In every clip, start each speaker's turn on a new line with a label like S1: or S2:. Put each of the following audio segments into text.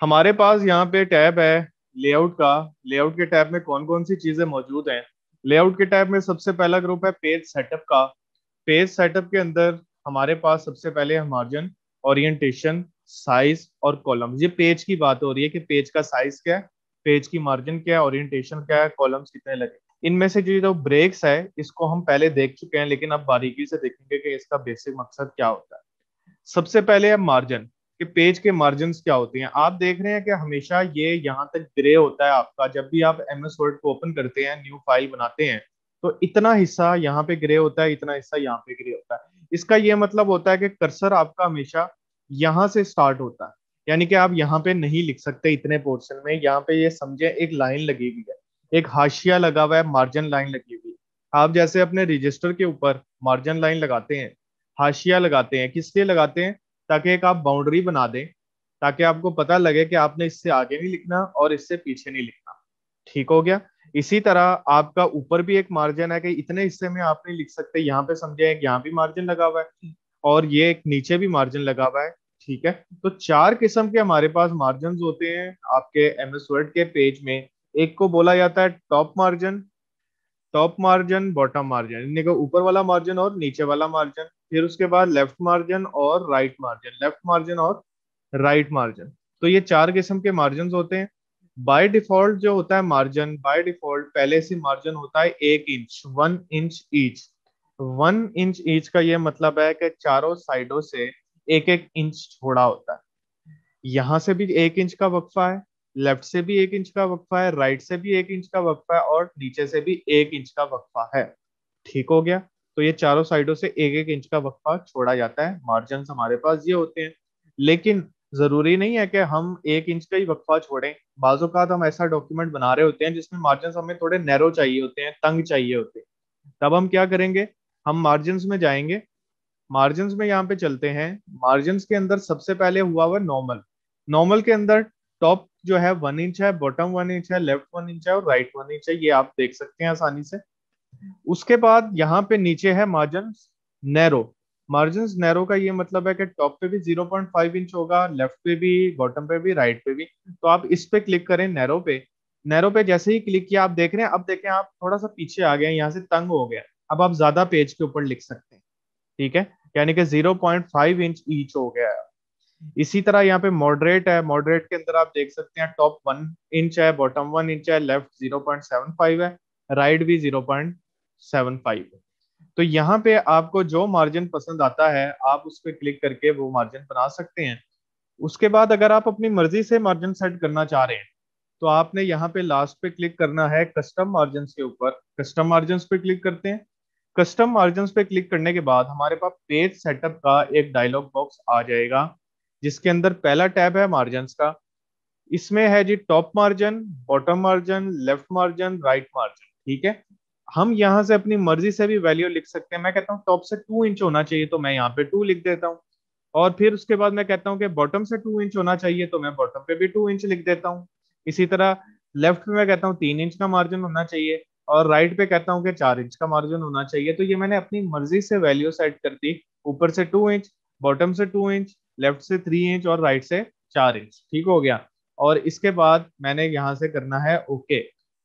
S1: हमारे पास यहाँ पे टैब है लेआउट का लेआउट के टैब में कौन कौन सी चीजें मौजूद हैं लेआउट के टैब में सबसे पहला ग्रुप है पेज सेटअप का पेज सेटअप के अंदर हमारे पास सबसे पहले मार्जिन ओरिएंटेशन साइज और कॉलम ये पेज की बात हो रही है कि पेज का साइज क्या है पेज की मार्जिन क्या है ओरिएंटेशन क्या है कॉलम्स कितने लगे इनमें से जो जो ब्रेक्स है इसको हम पहले देख चुके हैं लेकिन अब बारीकी से देखेंगे कि इसका बेसिक मकसद क्या होता है सबसे पहले है मार्जिन कि पेज के मार्जिन क्या होते हैं आप देख रहे हैं कि हमेशा ये यहाँ तक ग्रे होता है आपका जब भी आप एम एस वर्ड को ओपन करते हैं न्यू फाइल बनाते हैं तो इतना हिस्सा यहाँ पे ग्रे होता है इतना हिस्सा यहाँ पे ग्रे होता है इसका ये मतलब होता है कि कर्सर आपका हमेशा यहाँ से स्टार्ट होता है यानी कि आप यहाँ पे नहीं लिख सकते इतने पोर्शन में यहाँ पे ये समझे एक लाइन लगी हुई है एक हाशिया लगा हुआ है मार्जिन लाइन लगी हुई है आप जैसे अपने रजिस्टर के ऊपर मार्जिन लाइन लगाते हैं हाशिया लगाते हैं किसके लगाते हैं ताकि एक आप बाउंड्री बना दें ताकि आपको पता लगे कि आपने इससे आगे नहीं लिखना और इससे पीछे नहीं लिखना ठीक हो गया इसी तरह आपका ऊपर भी एक मार्जिन है कि इतने हिस्से में आप नहीं लिख सकते यहाँ पे समझे यहाँ भी मार्जिन लगा हुआ है और ये एक नीचे भी मार्जिन लगा हुआ है ठीक है तो चार किस्म के हमारे पास मार्जिन होते हैं आपके एम एस वर्ड के पेज में एक को बोला जाता है top margin top margin bottom margin ऊपर वाला मार्जिन और नीचे वाला मार्जिन फिर उसके बाद लेफ्ट मार्जिन और राइट मार्जिन लेफ्ट मार्जिन और राइट मार्जिन तो ये चार किस्म के मार्जिन होते हैं बाय डिफॉल्ट जो होता है मार्जिन बाय डिफॉल्ट पहले से मार्जिन होता है एक inch one inch each one inch each का ये मतलब है कि चारों साइडों से एक एक इंच छोड़ा होता है यहां से भी एक इंच का वक्फा है लेफ्ट से भी एक इंच का वक्फा है राइट से भी एक इंच का वक्फा है और नीचे से भी एक इंच का वक्फा है ठीक हो गया तो ये चारों साइडों से एक एक इंच का वक्फा छोड़ा जाता है मार्जिन हमारे पास ये होते हैं लेकिन जरूरी नहीं है कि हम एक इंच का ही वक्फा छोड़ें बाजूकात तो हम ऐसा डॉक्यूमेंट बना रहे होते हैं जिसमें मार्जिन हमें थोड़े नैरो चाहिए होते हैं तंग चाहिए होते हैं तब हम क्या करेंगे हम मार्जिन में जाएंगे मार्जिन में यहाँ पे चलते हैं मार्जिन के अंदर सबसे पहले हुआ हुआ नॉर्मल नॉर्मल के अंदर टॉप जो है वन इंच है बॉटम वन इंच है लेफ्ट वन इंच है और राइट वन इंच है ये आप देख सकते हैं आसानी से उसके बाद यहाँ पे नीचे है मार्जिन नैरो मार्जिन नैरो का ये मतलब है कि टॉप पे भी 0.5 इंच होगा लेफ्ट पे भी बॉटम पे भी राइट पे भी तो आप इस पे क्लिक करें नैरो पे नैरो पे जैसे ही क्लिक किया आप देख रहे हैं अब देखें आप थोड़ा सा पीछे आ गए यहाँ से तंग हो गया अब आप ज्यादा पेज के ऊपर लिख सकते हैं ठीक है यानी कि जीरो इंच ईच हो गया है इसी तरह यहाँ पे मॉडरेट है मॉडरेट के अंदर आप देख सकते हैं टॉप वन इंच है बॉटम वन इंच है left zero point seven five है राइट भी जीरो पॉइंट सेवन फाइव तो यहाँ पे आपको जो मार्जिन पसंद आता है आप उस पर क्लिक करके वो मार्जिन बना सकते हैं उसके बाद अगर आप अपनी मर्जी से मार्जिन सेट करना चाह रहे हैं तो आपने यहाँ पे लास्ट पे क्लिक करना है कस्टम मार्जिन के ऊपर कस्टम मार्जिन पे क्लिक करते हैं कस्टम मार्जिन पे क्लिक करने के बाद हमारे पास पेज सेटअप का एक डायलॉग बॉक्स आ जाएगा जिसके अंदर पहला टैब है मार्जिन का इसमें है जी top margin bottom margin left margin right margin ठीक है हम यहाँ से अपनी मर्जी से भी वैल्यू लिख सकते हैं मैं कहता हूँ टॉप से टू इंच होना चाहिए तो मैं यहाँ पे टू लिख देता हूँ और फिर उसके बाद मैं कहता हूँ कि बॉटम से टू इंच होना चाहिए तो मैं बॉटम पे भी टू इंच लिख देता हूँ इसी तरह लेफ्ट पे मैं कहता हूँ तीन इंच का मार्जिन होना चाहिए और राइट पे कहता हूँ कि चार इंच का मार्जिन होना चाहिए तो ये मैंने अपनी मर्जी से वैल्यू सेट कर दी ऊपर से टू इंच बॉटम से टू इंच लेफ्ट से थ्री इंच और राइट से चार इंच ठीक हो गया और इसके बाद मैंने यहाँ से करना है ओके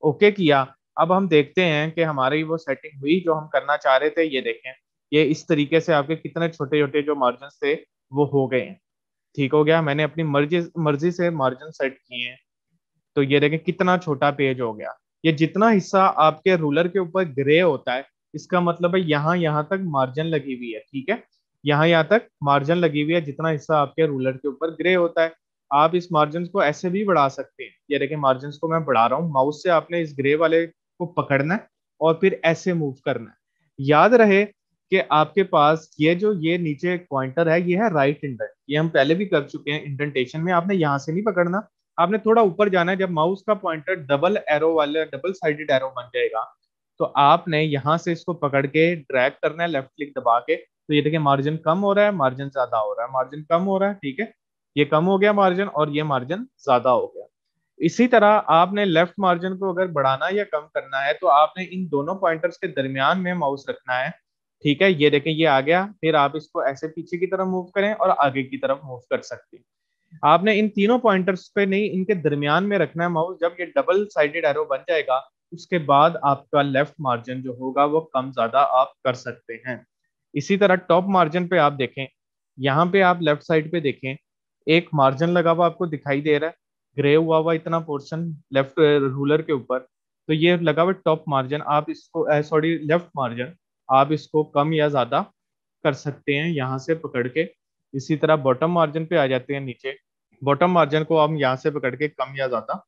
S1: ओके किया अब हम देखते हैं कि हमारी वो सेटिंग हुई जो हम करना चाह रहे थे ये देखें ये इस तरीके से आपके कितने छोटे छोटे जो मार्जिन थे वो हो गए हैं ठीक हो गया मैंने अपनी मर्जी मर्जी से मार्जिन सेट किए हैं तो ये देखें कितना छोटा पेज हो गया ये जितना हिस्सा आपके रूलर के ऊपर ग्रे होता है इसका मतलब है यहाँ यहाँ तक मार्जिन लगी हुई है ठीक है यहाँ यहाँ तक मार्जिन लगी हुई है जितना हिस्सा आपके रूलर के ऊपर ग्रे होता है आप इस मार्जिन को ऐसे भी बढ़ा सकते हैं ये देखें मार्जिन को मैं बढ़ा रहा हूँ माउस से आपने इस ग्रे वाले को पकड़ना है और फिर ऐसे मूव करना है याद रहे कि आपके पास ये जो ये नीचे पॉइंटर है ये है राइट इंडेंट ये हम पहले भी कर चुके हैं इंडेंटेशन में आपने यहाँ से नहीं पकड़ना आपने थोड़ा ऊपर जाना है जब माउस का पॉइंटर डबल एरो वाले डबल साइडेड एरो बन जाएगा तो आपने यहाँ से इसको पकड़ के ड्रैग करना है लेफ्ट क्लिक दबा के तो ये देखिए मार्जिन कम हो रहा है मार्जिन ज्यादा हो रहा है मार्जिन कम हो रहा है ठीक है ये कम हो गया मार्जिन और ये मार्जिन ज्यादा हो गया इसी तरह आपने लेफ्ट मार्जिन को अगर बढ़ाना या कम करना है तो आपने इन दोनों पॉइंटर्स के दरमियान में माउस रखना है ठीक है ये देखें ये आ गया फिर आप इसको ऐसे पीछे की तरफ मूव करें और आगे की तरफ मूव कर सकते हैं आपने इन तीनों पॉइंटर्स पे नहीं इनके दरमियान में रखना है माउस जब ये डबल साइडेड एरो बन जाएगा उसके बाद आपका लेफ्ट मार्जिन जो होगा वो कम ज्यादा आप कर सकते हैं इसी तरह टॉप मार्जिन पे आप देखें यहाँ पे आप लेफ्ट साइड पे देखें एक मार्जिन लगा हुआ आपको दिखाई दे रहा है ग्रे हुआ हुआ इतना पोर्शन लेफ्ट रूलर के ऊपर तो ये लगा हुआ टॉप मार्जिन आप इसको सॉरी लेफ्ट मार्जिन आप इसको कम या ज़्यादा कर सकते हैं यहाँ से पकड़ के इसी तरह बॉटम मार्जिन पे आ जाते हैं नीचे बॉटम मार्जिन को हम यहाँ से पकड़ के कम या ज़्यादा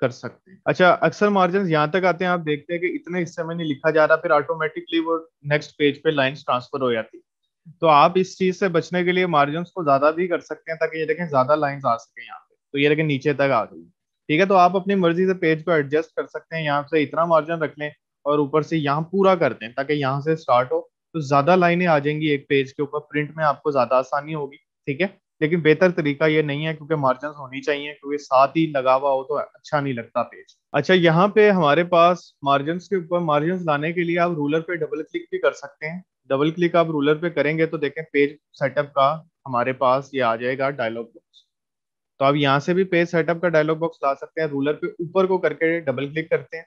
S1: कर सकते हैं अच्छा अक्सर मार्जिन यहाँ तक आते हैं आप देखते हैं कि इतने हिस्से में नहीं लिखा जा रहा फिर ऑटोमेटिकली वो नेक्स्ट पेज पे लाइंस ट्रांसफर हो जाती तो आप इस चीज़ से बचने के लिए मार्जिन को ज़्यादा भी कर सकते हैं ताकि ये देखें ज़्यादा लाइन्स आ सके यहाँ तो ये लेकिन नीचे तक आ गई ठीक है तो आप अपनी मर्जी से पेज को एडजस्ट कर सकते हैं यहाँ से इतना मार्जिन रख लें और ऊपर से यहाँ पूरा कर दें ताकि यहाँ से स्टार्ट हो तो ज्यादा लाइनें आ जाएंगी एक पेज के ऊपर प्रिंट में आपको ज्यादा आसानी होगी ठीक है लेकिन बेहतर तरीका ये नहीं है क्योंकि मार्जिन होनी चाहिए क्योंकि साथ ही लगा हुआ हो तो अच्छा नहीं लगता पेज अच्छा यहाँ पे हमारे पास मार्जिन के ऊपर मार्जिन लाने के लिए आप रूलर पे डबल क्लिक भी कर सकते हैं डबल क्लिक आप रूलर पे करेंगे तो देखें पेज सेटअप का हमारे पास ये आ जाएगा डायलॉग बॉक्स तो आप यहाँ से भी पेज सेटअप का डायलॉग बॉक्स ला सकते हैं रूलर पे ऊपर को करके डबल क्लिक करते हैं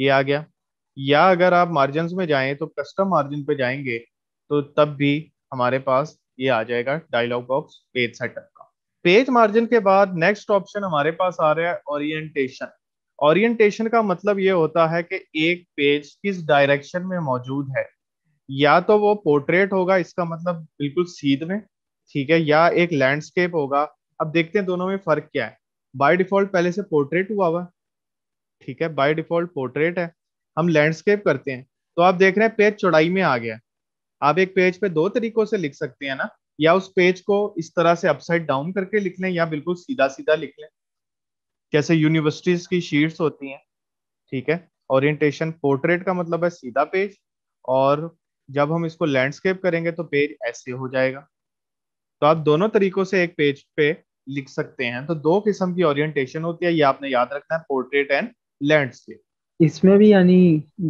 S1: ये आ गया या अगर आप मार्जिन में जाएं तो कस्टम मार्जिन पे जाएंगे तो तब भी हमारे पास ये आ जाएगा डायलॉग बॉक्स पेज सेटअप का पेज मार्जिन के बाद नेक्स्ट ऑप्शन हमारे पास आ रहा है ओरिएंटेशन ओरिएंटेशन का मतलब ये होता है कि एक पेज किस डायरेक्शन में मौजूद है या तो वो पोर्ट्रेट होगा इसका मतलब बिल्कुल सीध में ठीक है या एक लैंडस्केप होगा अब देखते हैं दोनों में फर्क क्या है बाय डिफॉल्ट पहले से पोर्ट्रेट हुआ हुआ ठीक है बाय डिफॉल्ट पोर्ट्रेट है हम लैंडस्केप करते हैं तो आप देख रहे हैं पेज चौड़ाई में आ गया आप एक पेज पे दो तरीकों से लिख सकते हैं ना या उस पेज को इस तरह से अपसाइड डाउन करके लिख लें या बिल्कुल सीधा सीधा लिख लें जैसे यूनिवर्सिटीज की शीट्स होती हैं ठीक है ओरिएंटेशन पोर्ट्रेट का मतलब है सीधा पेज और जब हम इसको लैंडस्केप करेंगे तो पेज ऐसे हो जाएगा तो आप दोनों तरीकों से एक पेज पे लिख सकते हैं तो दो किस्म की ओरिएंटेशन होती है ये आपने याद रखना है पोर्ट्रेट एंड लैंडस्केप इसमें भी यानी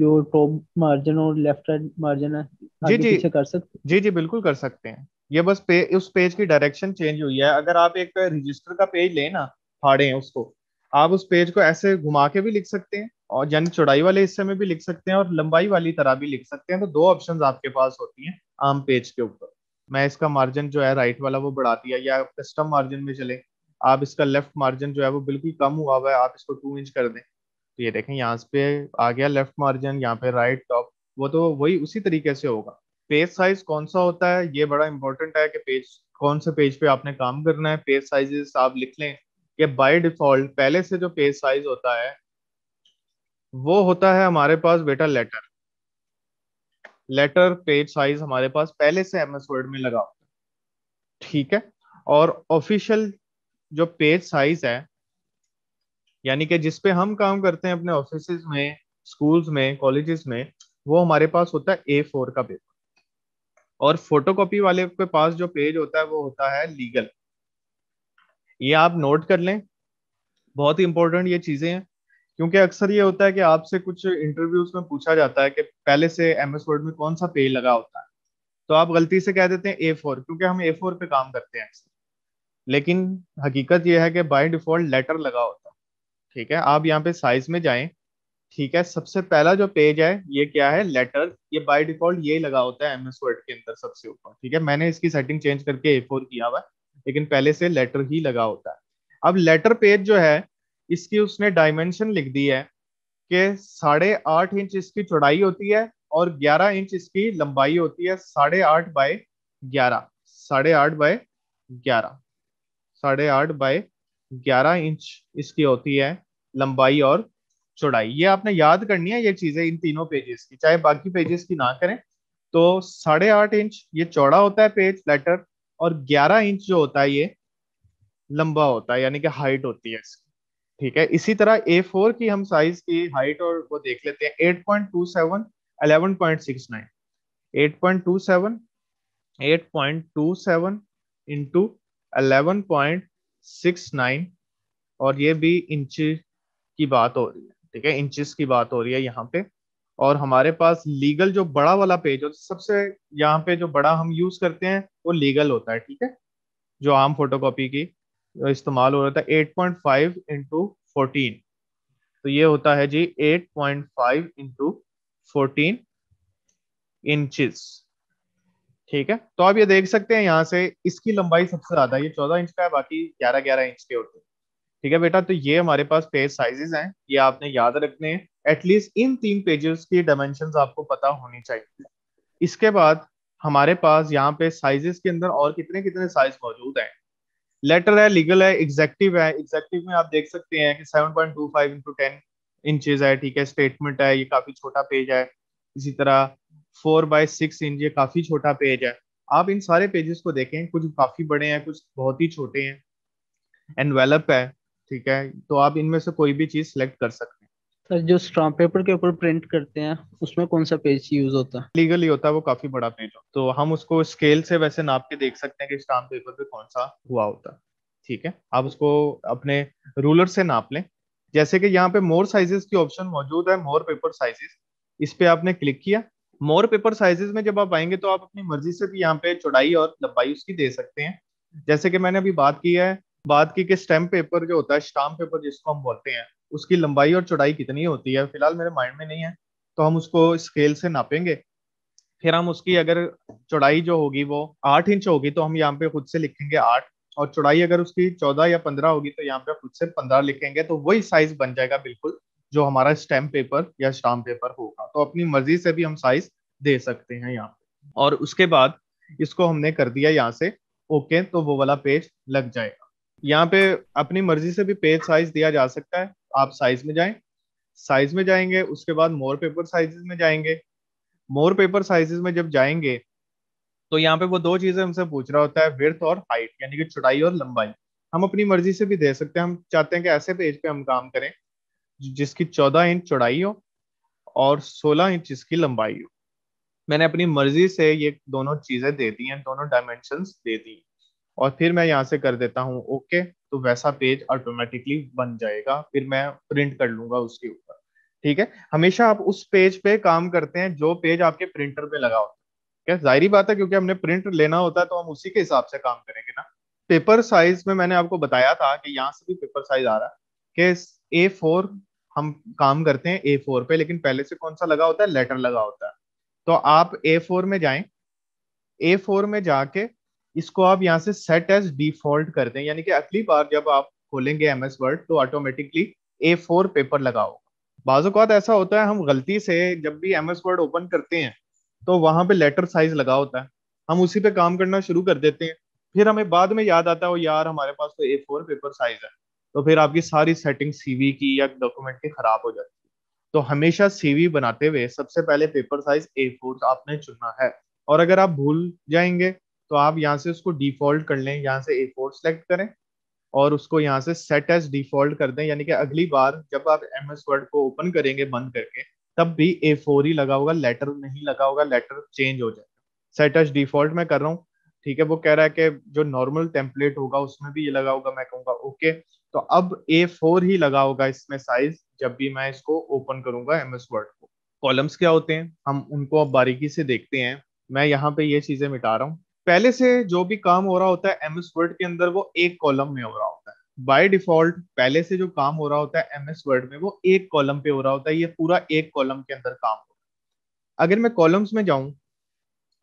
S1: जो टॉप मार्जिन और लेफ्ट राइट मार्जिन है जी जी कर सकते जी जी बिल्कुल कर सकते हैं ये बस पे, उस पेज की डायरेक्शन चेंज हुई है अगर आप एक रजिस्टर का पेज लें ना फाड़े हैं उसको आप उस पेज को ऐसे घुमा के भी लिख सकते हैं और यानी चौड़ाई वाले हिस्से में भी लिख सकते हैं और लंबाई वाली तरह भी लिख सकते हैं तो दो ऑप्शन आपके पास होती हैं आम पेज के ऊपर मैं इसका मार्जिन जो है राइट वाला वो बढ़ा दिया या कस्टम मार्जिन में चले आप इसका लेफ्ट मार्जिन जो है वो बिल्कुल कम हुआ हुआ है आप इसको टू इंच कर दें तो ये देखें यहाँ पे आ गया लेफ्ट मार्जिन यहाँ पे राइट टॉप वो तो वही उसी तरीके से होगा पेज साइज कौन सा होता है ये बड़ा इंपॉर्टेंट है कि पेज कौन से पेज पे आपने काम करना है पेज साइजेस आप लिख लें कि बाय डिफॉल्ट पहले से जो पेज साइज होता है वो होता है हमारे पास बेटा लेटर लेटर पेज साइज हमारे पास पहले से एमएस वर्ड में लगा होता ठीक है और ऑफिशियल जो पेज साइज है यानी कि जिसपे हम काम करते हैं अपने ऑफिस में स्कूल्स में कॉलेजेस में वो हमारे पास होता है ए फोर का पेपर और फोटोकॉपी वाले के पास जो पेज होता है वो होता है लीगल ये आप नोट कर लें बहुत ही इंपॉर्टेंट ये चीजें हैं क्योंकि अक्सर ये होता है कि आपसे कुछ इंटरव्यूज में पूछा जाता है कि पहले से एम एस वर्ड में कौन सा पेज लगा होता है तो आप गलती से कह देते हैं ए फोर क्योंकि हम ए फोर पे काम करते हैं लेकिन हकीकत यह है कि बाई डिफॉल्ट लेटर लगा होता है ठीक है आप यहाँ पे साइज में जाए ठीक है सबसे पहला जो पेज है ये क्या है लेटर ये बाय डिफॉल्ट ये लगा होता है एम एस वर्ड के अंदर सबसे ऊपर ठीक है मैंने इसकी सेटिंग चेंज करके ए फोर किया हुआ है लेकिन पहले से लेटर ही लगा होता है अब लेटर पेज जो है इसकी उसने डायमेंशन लिख दी है कि साढ़े आठ इंच इसकी चौड़ाई होती है और ग्यारह इंच इसकी लंबाई होती है साढ़े आठ बाय ग्यारह साढ़े आठ बाय ग्यारह साढ़े आठ बाय ग्यारह इंच इसकी होती है लंबाई और चौड़ाई ये आपने याद करनी है ये चीजें इन तीनों पेजेस की चाहे बाकी पेजेस की ना करें तो साढ़े आठ इंच ये चौड़ा होता है पेज लेटर और ग्यारह इंच जो होता है ये लंबा होता है यानी कि हाइट होती है इसकी ठीक है इसी तरह ए फोर की हम साइज की हाइट और वो देख लेते हैं eight point two seven eleven point six nine eight point two seven eight point two seven into eleven point six nine और ये भी इंच की बात हो रही है ठीक है इंचिस की बात हो रही है यहाँ पे और हमारे पास लीगल जो बड़ा वाला पेज होता है सबसे यहाँ पे जो बड़ा हम यूज करते हैं वो लीगल होता है ठीक है जो आम फोटोकॉपी की इस्तेमाल हो रहा था 8.5 पॉइंट फाइव इंटू फोर्टीन तो ये होता है जी 8.5 point five into fourteen inches ठीक है तो आप ये देख सकते हैं यहाँ से इसकी लंबाई सबसे ज्यादा ये 14 इंच का है बाकी 11 11 इंच के होते हैं ठीक है बेटा तो ये हमारे पास पेज साइजेस हैं ये आपने याद रखने हैं एटलीस्ट इन तीन पेजेस की डायमेंशन आपको पता होनी चाहिए इसके बाद हमारे पास यहाँ पे साइजेस के अंदर और कितने कितने साइज मौजूद हैं लेटर है लीगल है एग्जेक्टिव है एग्जेक्टिव में आप देख सकते हैं कि seven point two five into ten inches है ठीक है स्टेटमेंट है ये काफी छोटा पेज है इसी तरह फोर बाय सिक्स इंच ये काफी छोटा पेज है आप इन सारे पेजेस को देखें कुछ काफी बड़े हैं कुछ बहुत ही छोटे हैं एनवेलप है ठीक है तो आप इनमें से कोई भी चीज सिलेक्ट कर सकते हैं सर जो स्ट्रॉन्ग पेपर के ऊपर प्रिंट करते हैं उसमें कौन सा पेज यूज होता है लीगली होता है वो काफी बड़ा पेज होता तो हम उसको स्केल से वैसे नाप के देख सकते हैं कि स्ट्रॉन्ग पेपर पे कौन सा हुआ होता है ठीक है आप उसको अपने रूलर से नाप लें जैसे कि यहाँ पे मोर साइजेस की ऑप्शन मौजूद है मोर पेपर साइजेस इस पे आपने क्लिक किया मोर पेपर साइजेस में जब आप आएंगे तो आप अपनी मर्जी से भी यहाँ पे चौड़ाई और लंबाई उसकी दे सकते हैं जैसे कि मैंने अभी बात की है बात की कि स्टैम्प पेपर जो होता है स्टाम्प पेपर जिसको हम बोलते हैं उसकी लंबाई और चौड़ाई कितनी होती है फिलहाल मेरे माइंड में नहीं है तो हम उसको स्केल से नापेंगे फिर हम उसकी अगर चौड़ाई जो होगी वो आठ इंच होगी तो हम यहाँ पे खुद से लिखेंगे आठ और चौड़ाई अगर उसकी चौदह या पंद्रह होगी तो यहाँ पे खुद से पंद्रह लिखेंगे तो वही साइज बन जाएगा बिल्कुल जो हमारा स्टैम्प पेपर या स्टाम्प पेपर होगा तो अपनी मर्जी से भी हम साइज दे सकते हैं यहाँ पे और उसके बाद इसको हमने कर दिया यहाँ से ओके तो वो वाला पेज लग जाएगा यहाँ पे अपनी मर्जी से भी पेज साइज दिया जा सकता है आप साइज में जाएं साइज में जाएंगे उसके बाद मोर पेपर साइजेस में जाएंगे मोर पेपर साइजेस में जब जाएंगे तो यहाँ पे वो दो चीजें हमसे पूछ रहा होता है विर्थ और हाइट यानी कि चौड़ाई और लंबाई हम अपनी मर्जी से भी दे सकते हैं हम चाहते हैं कि ऐसे पेज पे हम काम करें जिसकी चौदह इंच चौड़ाई हो और सोलह इंच इसकी लंबाई हो मैंने अपनी मर्जी से ये दोनों चीजें दे दी हैं दोनों डायमेंशन दे दी और फिर मैं यहाँ से कर देता हूँ ओके तो वैसा पेज ऑटोमेटिकली बन जाएगा फिर मैं प्रिंट कर लूंगा उसके ऊपर ठीक है हमेशा आप उस पेज पे काम करते हैं जो पेज आपके प्रिंटर पे लगा होता है क्या जाहिर बात है क्योंकि हमने प्रिंट लेना होता है तो हम उसी के हिसाब से काम करेंगे ना पेपर साइज में मैंने आपको बताया था कि यहाँ से भी पेपर साइज आ रहा है कि ए फोर हम काम करते हैं ए फोर पे लेकिन पहले से कौन सा लगा होता है लेटर लगा होता है तो आप ए फोर में जाए ए फोर में जाके इसको आप यहाँ से सेट एज डिफॉल्ट कर दें यानी कि अगली बार जब आप खोलेंगे एम एस वर्ड तो ऑटोमेटिकली ए फोर पेपर लगाओ बाजूकात ऐसा होता है हम गलती से जब भी एम एस वर्ड ओपन करते हैं तो वहां पे लेटर साइज लगा होता है हम उसी पे काम करना शुरू कर देते हैं फिर हमें बाद में याद आता है वो यार हमारे पास तो ए फोर पेपर साइज है तो फिर आपकी सारी सेटिंग सीवी की या डॉक्यूमेंट की खराब हो जाती है तो हमेशा सीवी बनाते हुए सबसे पहले पेपर साइज ए फोर आपने चुनना है और अगर आप भूल जाएंगे तो आप यहाँ से उसको डिफॉल्ट कर लें यहाँ से ए फोर सेलेक्ट करें और उसको यहाँ से सेट एज डिफॉल्ट कर दें यानी कि अगली बार जब आप एम एस वर्ड को ओपन करेंगे बंद करके तब भी ए फोर ही लगा होगा लेटर नहीं लगा होगा लेटर चेंज हो जाएगा सेट एज डिफॉल्ट मैं कर रहा हूँ ठीक है वो कह रहा है कि जो नॉर्मल टेम्पलेट होगा उसमें भी ये लगा होगा मैं कहूँगा ओके तो अब ए फोर ही लगा होगा इसमें साइज जब भी मैं इसको ओपन करूंगा एम एस वर्ड को कॉलम्स क्या होते हैं हम उनको अब बारीकी से देखते हैं मैं यहाँ पे ये चीजें मिटा रहा हूँ पहले से जो भी काम हो रहा होता है एमएस वर्ड के अंदर वो एक कॉलम में हो रहा होता है बाय डिफॉल्ट पहले से जो काम हो रहा होता है एम एस वर्ड में वो एक कॉलम पे हो रहा होता है ये पूरा एक कॉलम के अंदर काम हो रहा है अगर मैं कॉलम्स में जाऊं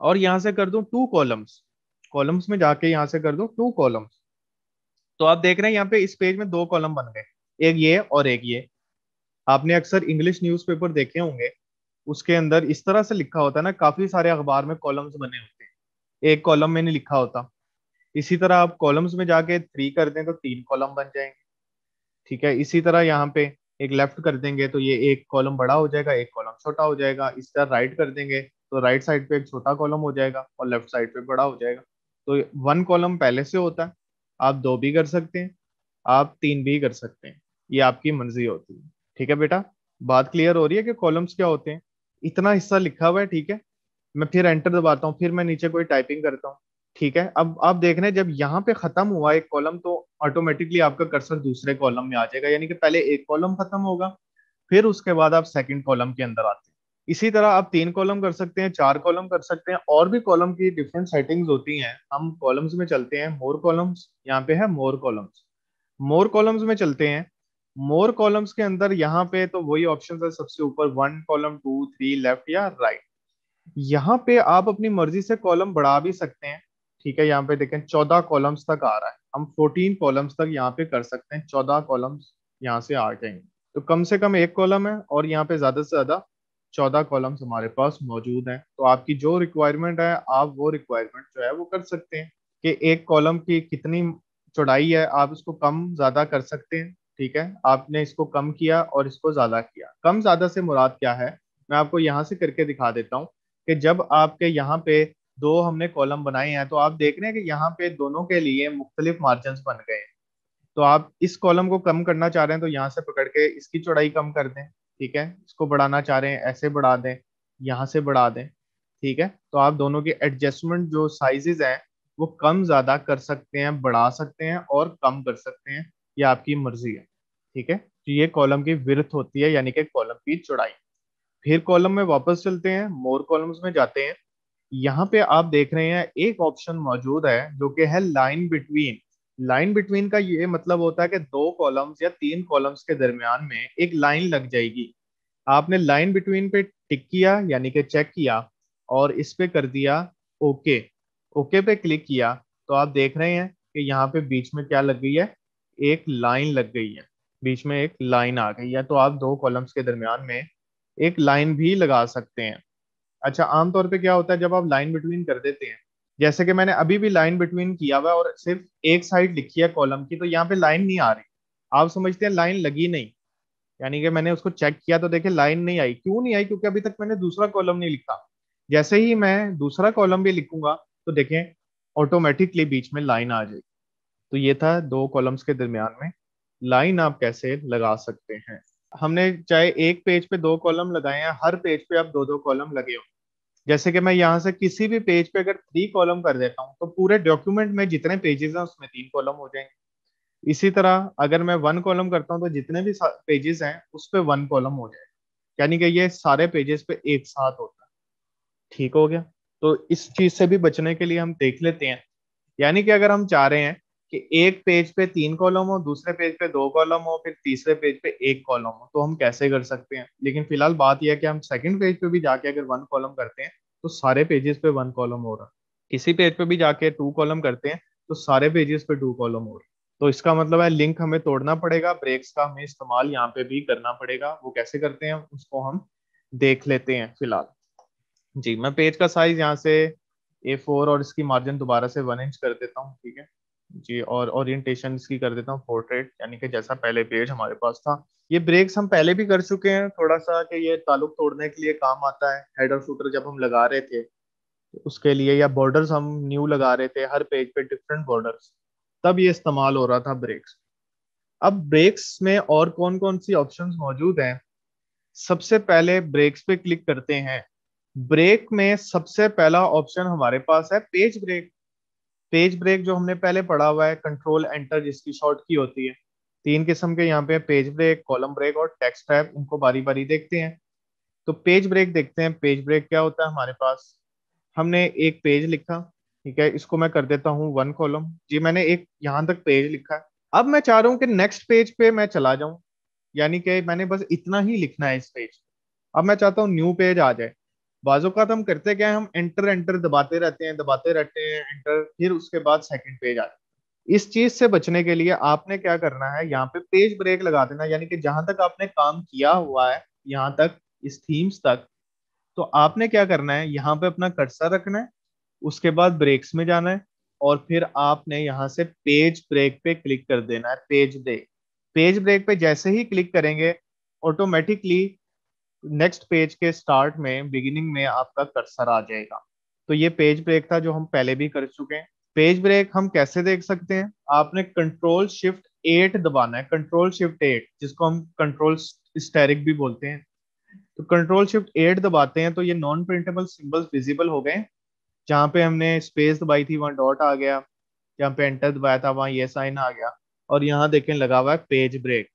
S1: और यहां से कर दू टू कॉलम्स कॉलम्स में जाके यहां से कर दू टू कॉलम्स तो आप देख रहे हैं यहाँ पे इस पेज में दो कॉलम बन गए एक ये और एक ये आपने अक्सर इंग्लिश न्यूज देखे होंगे उसके अंदर इस तरह से लिखा होता है ना काफी सारे अखबार में कॉलम्स बने होते एक कॉलम मैंने लिखा होता इसी तरह आप कॉलम्स में जाके थ्री कर दें तो तीन कॉलम बन जाएंगे ठीक है इसी तरह यहाँ पे एक लेफ्ट कर देंगे तो ये एक कॉलम बड़ा हो जाएगा एक कॉलम छोटा हो जाएगा इस तरह राइट कर देंगे तो राइट साइड पे एक छोटा कॉलम हो जाएगा और लेफ्ट साइड पे बड़ा हो जाएगा तो वन कॉलम पहले से होता है आप दो भी कर सकते हैं आप तीन भी कर सकते हैं ये आपकी मर्जी होती है ठीक है बेटा बात क्लियर हो रही है कि कॉलम्स क्या होते हैं इतना हिस्सा लिखा हुआ है ठीक है मैं फिर एंटर दबाता हूँ फिर मैं नीचे कोई टाइपिंग करता हूँ ठीक है अब आप देख रहे हैं जब यहाँ पे खत्म हुआ एक कॉलम तो ऑटोमेटिकली आपका कर्सर दूसरे कॉलम में आ जाएगा यानी कि पहले एक कॉलम खत्म होगा फिर उसके बाद आप सेकंड कॉलम के अंदर आते हैं इसी तरह आप तीन कॉलम कर सकते हैं चार कॉलम कर सकते हैं और भी कॉलम की डिफरेंट सेटिंग्स होती हैं हम कॉलम्स में चलते हैं मोर कॉलम्स यहाँ पे है मोर कॉलम्स मोर कॉलम्स में चलते हैं मोर कॉलम्स के अंदर यहाँ पे तो वही ऑप्शन है सबसे ऊपर one column two three left या राइट यहाँ पे आप अपनी मर्जी से कॉलम बढ़ा भी सकते हैं ठीक है यहाँ पे देखें चौदह कॉलम्स तक आ रहा है हम फोर्टीन कॉलम्स तक यहाँ पे कर सकते हैं चौदह कॉलम्स यहाँ से आ जाएंगे तो कम से कम एक कॉलम है और यहाँ पे ज्यादा से ज्यादा चौदह कॉलम्स हमारे पास मौजूद हैं तो आपकी जो रिक्वायरमेंट है आप वो रिक्वायरमेंट जो है वो कर सकते हैं कि एक कॉलम की कितनी चौड़ाई है आप इसको कम ज्यादा कर सकते हैं ठीक है आपने इसको कम किया और इसको ज्यादा किया कम ज्यादा से मुराद क्या है मैं आपको यहाँ से करके दिखा देता हूँ कि जब आपके यहाँ पे दो हमने कॉलम बनाए हैं तो आप देख रहे हैं कि यहाँ पे दोनों के लिए मुख्तलिफ मार्जिन बन गए हैं तो आप इस कॉलम को कम करना चाह रहे हैं तो यहाँ से पकड़ के इसकी चौड़ाई कम कर दें ठीक है इसको बढ़ाना चाह रहे हैं ऐसे बढ़ा दें यहाँ से बढ़ा दें ठीक है तो आप दोनों के एडजस्टमेंट जो साइजेज हैं वो कम ज़्यादा कर सकते हैं बढ़ा सकते हैं और कम कर सकते हैं ये आपकी मर्जी है ठीक है तो ये कॉलम की विरथ होती है यानी कि कॉलम की चौड़ाई फिर कॉलम में वापस चलते हैं मोर कॉलम्स में जाते हैं यहाँ पे आप देख रहे हैं एक ऑप्शन मौजूद है जो कि है लाइन बिटवीन लाइन बिटवीन का ये मतलब होता है कि दो कॉलम्स या तीन कॉलम्स के दरमियान में एक लाइन लग जाएगी आपने लाइन बिटवीन पे टिक किया यानी कि चेक किया और इस पे कर दिया ओके ओके पे क्लिक किया तो आप देख रहे हैं कि यहाँ पे बीच में क्या लग गई है एक लाइन लग गई है बीच में एक लाइन आ गई है तो आप दो कॉलम्स के दरमियान में एक लाइन भी लगा सकते हैं अच्छा आमतौर पे क्या होता है जब आप लाइन बिटवीन कर देते हैं जैसे कि मैंने अभी भी लाइन बिटवीन किया हुआ और सिर्फ एक साइड लिखी है कॉलम की तो यहाँ पे लाइन नहीं आ रही आप समझते हैं लाइन लगी नहीं यानी कि मैंने उसको चेक किया तो देखे लाइन नहीं आई क्यों नहीं आई क्योंकि अभी तक मैंने दूसरा कॉलम नहीं लिखा जैसे ही मैं दूसरा कॉलम भी लिखूंगा तो देखें ऑटोमेटिकली बीच में लाइन आ जाएगी तो ये था दो कॉलम्स के दरमियान में लाइन आप कैसे लगा सकते हैं हमने चाहे एक पेज पे दो कॉलम लगाए हैं हर पेज पे आप दो दो कॉलम लगे हो जैसे कि मैं यहाँ से किसी भी पेज पे अगर थ्री कॉलम कर देता हूँ तो पूरे डॉक्यूमेंट में जितने पेजेस हैं उसमें तीन कॉलम हो जाएंगे इसी तरह अगर मैं वन कॉलम करता हूँ तो जितने भी पेजेस हैं उस पर वन कॉलम हो जाएगा यानी कि ये सारे पेजेस पे एक साथ होता है ठीक हो गया तो इस चीज से भी बचने के लिए हम देख लेते हैं यानी कि अगर हम चाह रहे हैं कि एक पेज पे तीन कॉलम हो दूसरे पेज पे दो कॉलम हो फिर तीसरे पेज पे एक कॉलम हो तो हम कैसे कर सकते हैं लेकिन फिलहाल बात यह है कि हम सेकंड पेज पे भी जाके अगर वन कॉलम करते हैं तो सारे पेजेस पे वन कॉलम हो रहा है किसी पेज पे भी जाके टू कॉलम करते हैं तो सारे पेजेस पे टू कॉलम हो रहा तो इसका मतलब है लिंक हमें तोड़ना पड़ेगा ब्रेक्स का हमें इस्तेमाल यहाँ पे भी करना पड़ेगा वो कैसे करते हैं उसको हम देख लेते हैं फिलहाल जी मैं पेज का साइज यहाँ से ए फोर और इसकी मार्जिन दोबारा से वन इंच कर देता हूँ ठीक है जी और ओरिएंटेशन की कर देता हूँ पोर्ट्रेट यानी कि जैसा पहले पेज हमारे पास था ये ब्रेक्स हम पहले भी कर चुके हैं थोड़ा सा कि ये ताल्लुक तोड़ने के लिए काम आता है हेडर शूटर जब हम लगा रहे थे तो उसके लिए या बॉर्डर्स हम न्यू लगा रहे थे हर पेज पे डिफरेंट बॉर्डर्स तब ये इस्तेमाल हो रहा था ब्रेक्स अब ब्रेक्स में और कौन कौन सी ऑप्शन मौजूद हैं सबसे पहले ब्रेक्स पे क्लिक करते हैं ब्रेक में सबसे पहला ऑप्शन हमारे पास है पेज ब्रेक पेज ब्रेक जो हमने पहले पढ़ा हुआ है कंट्रोल एंटर जिसकी शॉर्ट की होती है तीन किस्म के यहाँ पे पेज ब्रेक कॉलम ब्रेक और टेक्स्ट टैब उनको बारी बारी देखते हैं तो पेज ब्रेक देखते हैं पेज ब्रेक क्या होता है हमारे पास हमने एक पेज लिखा ठीक है इसको मैं कर देता हूँ वन कॉलम जी मैंने एक यहाँ तक पेज लिखा है अब मैं चाह रहा हूँ कि नेक्स्ट पेज पे मैं चला जाऊं यानी कि मैंने बस इतना ही लिखना है इस पेज अब मैं चाहता हूँ न्यू पेज आ जाए बाज़ात तो हम करते क्या है हम एंटर एंटर दबाते रहते हैं दबाते रहते हैं एंटर फिर उसके बाद सेकंड पेज आते इस चीज से बचने के लिए आपने क्या करना है यहाँ पे पेज ब्रेक लगा देना यानी कि जहां तक आपने काम किया हुआ है यहाँ तक इस थीम्स तक तो आपने क्या करना है यहाँ पे अपना कर्सर रखना है उसके बाद ब्रेक्स में जाना है और फिर आपने यहाँ से पेज ब्रेक पे क्लिक कर देना है पेज दे पेज ब्रेक पे जैसे ही क्लिक करेंगे ऑटोमेटिकली नेक्स्ट पेज के स्टार्ट में बिगिनिंग में आपका कर्सर आ जाएगा तो ये पेज ब्रेक था जो हम पहले भी कर चुके हैं पेज ब्रेक हम कैसे देख सकते हैं आपने कंट्रोल शिफ्ट एट दबाना है कंट्रोल शिफ्ट एट जिसको हम कंट्रोल स्टेरिक भी बोलते हैं तो कंट्रोल शिफ्ट एट दबाते हैं तो ये नॉन प्रिंटेबल सिंबल्स विजिबल हो गए जहां पे हमने स्पेस दबाई थी वहां डॉट आ गया जहाँ पे एंटर दबाया था वहां ये साइन आ गया और यहां देखें लगा हुआ है पेज ब्रेक